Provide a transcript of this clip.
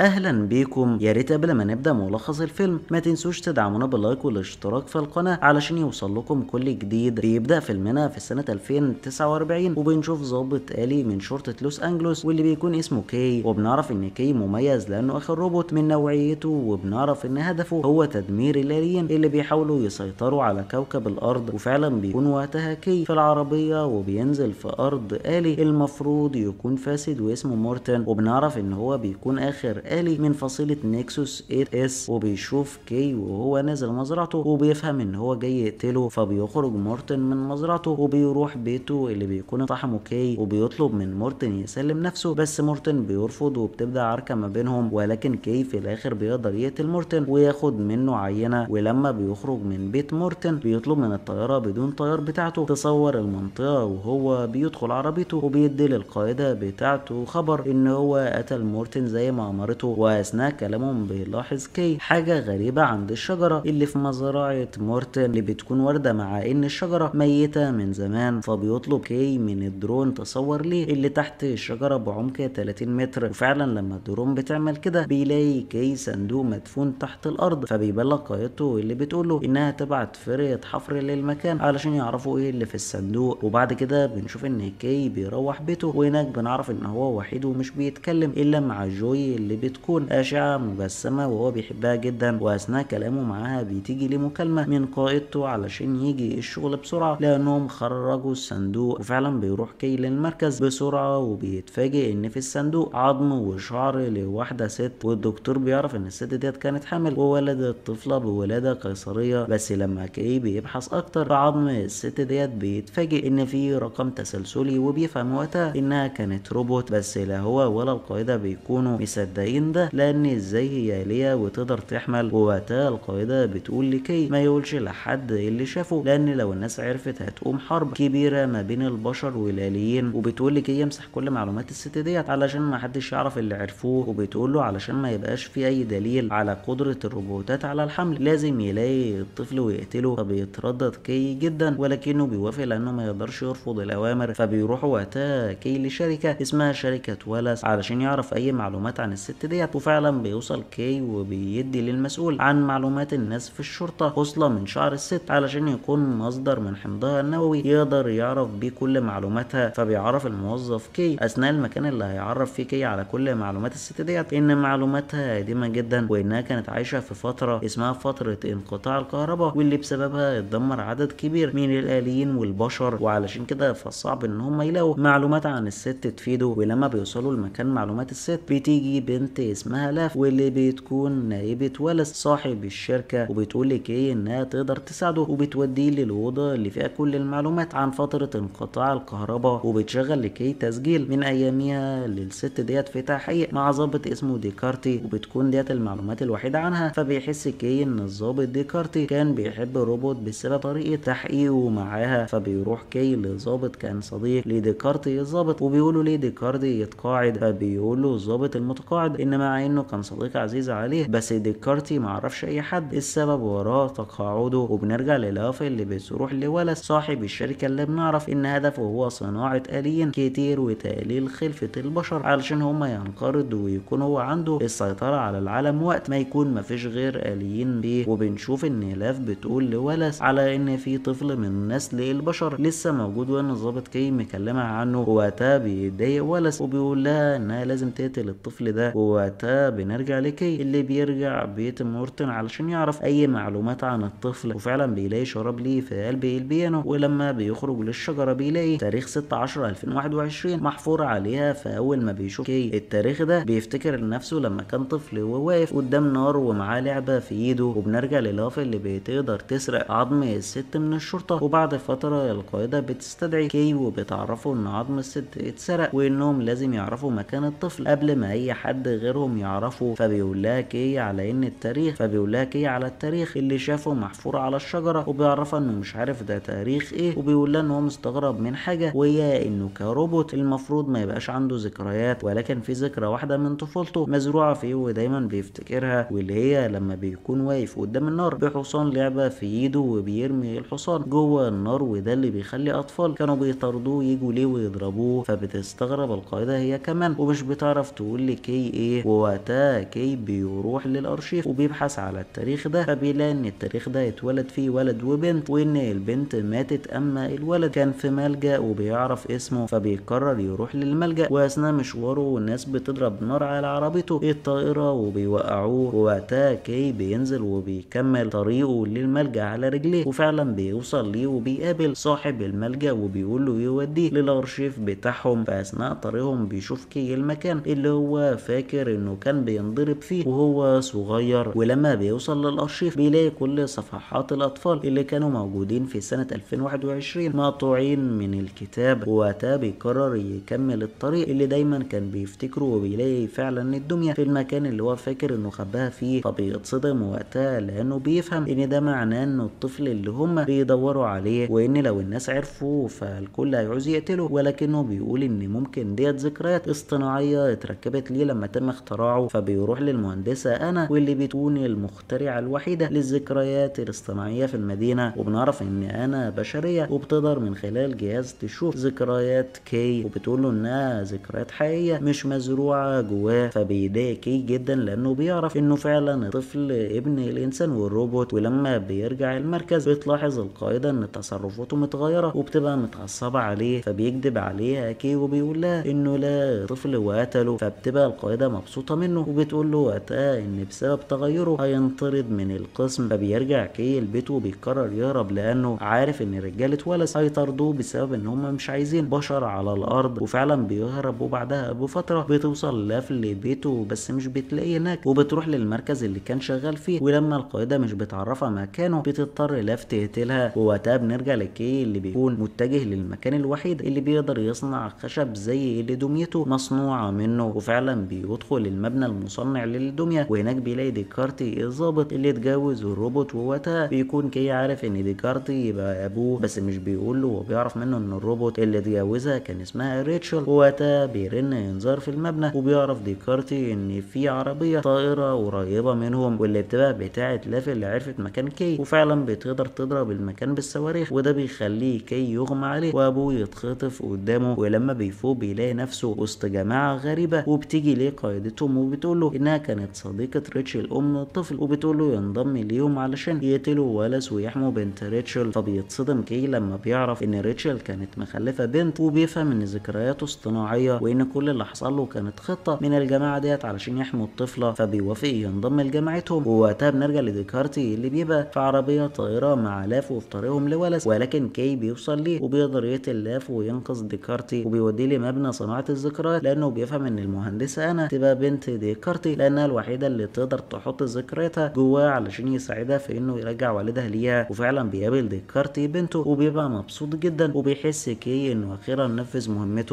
اهلا بيكم يا ريت قبل ما نبدا ملخص الفيلم ما تنسوش تدعمونا باللايك والاشتراك في القناه علشان يوصل لكم كل جديد بيبدا فيلمنا في سنه 2049 وبنشوف ظابط الي من شرطه لوس انجلوس واللي بيكون اسمه كي وبنعرف ان كي مميز لانه اخر روبوت من نوعيته وبنعرف ان هدفه هو تدمير الاليين اللي بيحاولوا يسيطروا على كوكب الارض وفعلا بيكون وقتها كي في العربيه وبينزل في ارض الي المفروض يكون فاسد واسمه مورتن وبنعرف ان هو بيكون اخر الالي من فصيلة نيكسوس 8 إيه اس وبيشوف كي وهو نازل مزرعته وبيفهم ان هو جاي يقتله فبيخرج مورتن من مزرعته وبيروح بيته اللي بيكون اقتحمه كي وبيطلب من مورتن يسلم نفسه بس مورتن بيرفض وبتبدا عركة ما بينهم ولكن كي في الاخر بيقدر يقتل مورتن وياخد منه عينة ولما بيخرج من بيت مورتن بيطلب من الطيارة بدون طيار بتاعته تصور المنطقة وهو بيدخل عربيته وبيدي للقاعدة بتاعته خبر ان هو قتل مورتن زي ما امرته زرته وأثناء كلامهم بيلاحظ كي حاجة غريبة عند الشجرة اللي في مزرعة مورتن اللي بتكون واردة مع إن الشجرة ميتة من زمان فبيطلب كي من الدرون تصور ليه اللي تحت الشجرة بعمق 30 متر وفعلا لما الدرون بتعمل كده بيلاقي كي صندوق مدفون تحت الأرض فبيبلغ قايته اللي بتقوله إنها تبعت فرقة حفر للمكان علشان يعرفوا إيه اللي في الصندوق وبعد كده بنشوف إن كي بيروح بيته وهناك بنعرف إن هو وحيد ومش بيتكلم إلا مع جوي اللي بتكون أشعة مجسمة وهو بيحبها جدا وأثناء كلامه معاها بتيجي ليه مكالمة من قائدته علشان يجي الشغل بسرعة لأنهم خرجوا الصندوق وفعلا بيروح كي للمركز بسرعة وبيتفاجئ إن في الصندوق عظم وشعر لواحدة ست والدكتور بيعرف إن الست ديت كانت حامل وولدت طفله بولادة قيصرية بس لما كي بيبحث أكتر في عظم الست ديت بيتفاجئ إن في رقم تسلسلي وبيفهم وقتها إنها كانت روبوت بس لا هو ولا القائده بيكونوا مصدقين التعيين ده لان ازاي هي ليا وتقدر تحمل وقتها القاعده بتقول لكي ما يقولش لحد اللي شافه لان لو الناس عرفت هتقوم حرب كبيره ما بين البشر والاليين وبتقول لكي يمسح كل معلومات الست ديت علشان ما حدش يعرف اللي عرفوه وبتقول له علشان ما يبقاش في اي دليل على قدره الروبوتات على الحمل لازم يلاقي الطفل ويقتله فبيتردد كي جدا ولكنه بيوافق لانه ما يقدرش يرفض الاوامر فبيروحوا وقتها كي لشركه اسمها شركه ولس علشان يعرف اي معلومات عن الست ديت وفعلا بيوصل كي وبيدي للمسؤول عن معلومات الناس في الشرطة خصلة من شعر الست علشان يكون مصدر من حمضها النووي يقدر يعرف بيه كل معلوماتها فبيعرف الموظف كي أثناء المكان اللي هيعرف فيه كي على كل معلومات الست ديت إن معلوماتها قديمة جدا وإنها كانت عايشة في فترة اسمها فترة انقطاع الكهرباء واللي بسببها اتدمر عدد كبير من الآليين والبشر وعلشان كده فصعب إن هم يلاقوا معلومات عن الست تفيده ولما بيوصلوا لمكان معلومات الست بتيجي بين بنت اسمها لاف واللي بتكون نائبة ولد صاحب الشركة وبتقول لك ايه انها تقدر تساعده وبتوديه للأوضة اللي فيها كل المعلومات عن فترة انقطاع الكهرباء وبتشغل لك ايه تسجيل من اياميها للست ديت في تحقيق مع ظابط اسمه ديكارتي وبتكون ديت المعلومات الوحيدة عنها فبيحس كي إيه؟ ان الظابط ديكارتي كان بيحب الروبوت بسبب طريقة تحقيقه معاها فبيروح كي لظابط كان صديق لديكارتي الظابط وبيقولوا ليه ديكارتي يتقاعد فبيقول له الظابط المتقاعد انما ان مع انه كان صديق عزيز عليه بس ديكارتي معرفش اي حد السبب وراه تقاعده وبنرجع للاف اللي بتروح لولس صاحب الشركة اللي بنعرف ان هدفه هو صناعة آليين كتير وتقليل خلفة البشر علشان هما ينقرضوا ويكون هو عنده السيطرة على العالم وقت ما يكون مفيش غير آليين بيه وبنشوف ان لاف بتقول لولس على ان في طفل من نسل البشر لسه موجود وان الظابط كي مكلمها عنه وقتها بيتضايق ولس وبيقول لها انها لازم تقتل الطفل ده جواته بنرجع لكي اللي بيرجع بيت مورتن علشان يعرف اي معلومات عن الطفل وفعلا بيلاقي شراب ليه في قلب البيانو ولما بيخرج للشجره بيلاقي تاريخ 16 2021 محفور عليها فاول ما بيشوف كي التاريخ ده بيفتكر لنفسه لما كان طفل وواقف قدام نار ومعاه لعبه في ايده وبنرجع للاف اللي بتقدر تسرق عظم الست من الشرطه وبعد فتره القاعده بتستدعي كي وبتعرفه ان عظم الست اتسرق وانهم لازم يعرفوا مكان الطفل قبل ما اي حد غيرهم يعرفوا فبيقول لك ايه على ان التاريخ فبيقول لك ايه على التاريخ اللي شافه محفور على الشجره وبيعرفها انه مش عارف ده تاريخ ايه وبيقول لها ان هو مستغرب من حاجه وهي انه كروبوت المفروض ما يبقاش عنده ذكريات ولكن في ذكرى واحده من طفولته مزروعه فيه ودايما بيفتكرها واللي هي لما بيكون واقف قدام النار بحصان لعبه في ايده وبيرمي الحصان جوه النار وده اللي بيخلي اطفال كانوا بيطاردوه يجوا ليه ويضربوه فبتستغرب القاعده هي كمان ومش بتعرف تقول لك ايه, إيه عليه كي بيروح للارشيف وبيبحث على التاريخ ده فبيلاقي ان التاريخ ده اتولد فيه ولد وبنت وان البنت ماتت اما الولد كان في ملجا وبيعرف اسمه فبيقرر يروح للملجا واثناء مشواره والناس بتضرب نار على عربته الطائره وبيوقعوه ووقتها كي بينزل وبيكمل طريقه للملجا على رجليه وفعلا بيوصل ليه وبيقابل صاحب الملجا وبيقول له يوديه للارشيف بتاعهم فاثناء طريقهم بيشوف كي المكان اللي هو فاكر فاكر انه كان بينضرب فيه وهو صغير ولما بيوصل للارشيف بيلاقي كل صفحات الاطفال اللي كانوا موجودين في سنة 2021 مقطوعين من الكتاب ووقتها بيقرر يكمل الطريق اللي دايما كان بيفتكره وبيلاقي فعلا الدمية في المكان اللي هو فاكر انه خباها فيه فبيتصدم وقتها لانه بيفهم ان ده معناه انه الطفل اللي هم بيدوروا عليه وان لو الناس عرفوا فالكل هيعوز يقتله ولكنه بيقول ان ممكن ديت ذكريات اصطناعية اتركبت ليه لما تم تم اختراعه فبيروح للمهندسة أنا واللي بتكون المخترعة الوحيدة للذكريات الاصطناعية في المدينة وبنعرف إن أنا بشرية وبتقدر من خلال جهاز تشوف ذكريات كي وبتقول له إنها ذكريات حقيقية مش مزروعة جواه فبيضايق كي جدا لأنه بيعرف إنه فعلا طفل ابن الإنسان والروبوت ولما بيرجع المركز بتلاحظ القائدة إن تصرفاته متغيرة وبتبقى متعصبة عليه فبيكذب عليها كي وبيقول لها إنه لا طفل وقتله فبتبقى القائدة مبسوطة منه وبتقول له وقتها إن بسبب تغيره هينطرد من القسم فبيرجع كي لبيته وبيقرر يهرب لأنه عارف إن رجالة ولس هيطردوه بسبب إن هم مش عايزين بشر على الأرض وفعلا بيهرب وبعدها بفترة بتوصل لاف لبيته بس مش بتلاقيه هناك وبتروح للمركز اللي كان شغال فيه ولما القائدة مش بتعرفها مكانه بتضطر لاف تقتلها ووقتها بنرجع لكي اللي بيكون متجه للمكان الوحيد اللي بيقدر يصنع خشب زي اللي دميته مصنوعة منه وفعلا بيوصل بيدخل المبنى المصنع للدميه وهناك بيلاقي ديكارتي الظابط اللي اتجوز الروبوت ووقتها بيكون كي عارف ان ديكارتي يبقى ابوه بس مش بيقول له وبيعرف منه ان الروبوت اللي اتجوزها كان اسمها ريتشل ووقتها بيرن انذار في المبنى وبيعرف ديكارتي ان في عربيه طائره قريبه منهم واللي بتبقى بتاعه لاف اللي عرفت مكان كي وفعلا بتقدر تضرب المكان بالصواريخ وده بيخليه كي يغمى عليه وابوه يتخطف قدامه ولما بيفوق بيلاقي نفسه وسط جماعه غريبه وبتيجي ليه قائدتهم وبتقول له انها كانت صديقة ريتشل ام الطفل وبتقول له ينضم ليهم علشان يقتلوا ولس ويحموا بنت ريتشل فبيتصدم كي لما بيعرف ان ريتشل كانت مخلفة بنت وبيفهم ان ذكرياته اصطناعية وان كل اللي حصل له كانت خطة من الجماعة ديت علشان يحموا الطفلة فبيوافق ينضم لجماعتهم ووقتها بنرجع لديكارتي اللي بيبقى في عربية طائرة مع لاف وفي طريقهم لولس ولكن كي بيوصل ليه وبيقدر يقتل لاف وينقذ ديكارتي وبيوديه لمبنى صناعة الذكريات لانه بيفهم ان المهندسة انا تبقى بنت ديكارتي لأنها الوحيدة اللي تقدر تحط ذكرياتها جواه علشان يساعدها في إنه يرجع والدها ليها وفعلا بيقابل ديكارتي بنته وبيبقى مبسوط جدا وبيحس كي إنه أخيرا نفذ مهمته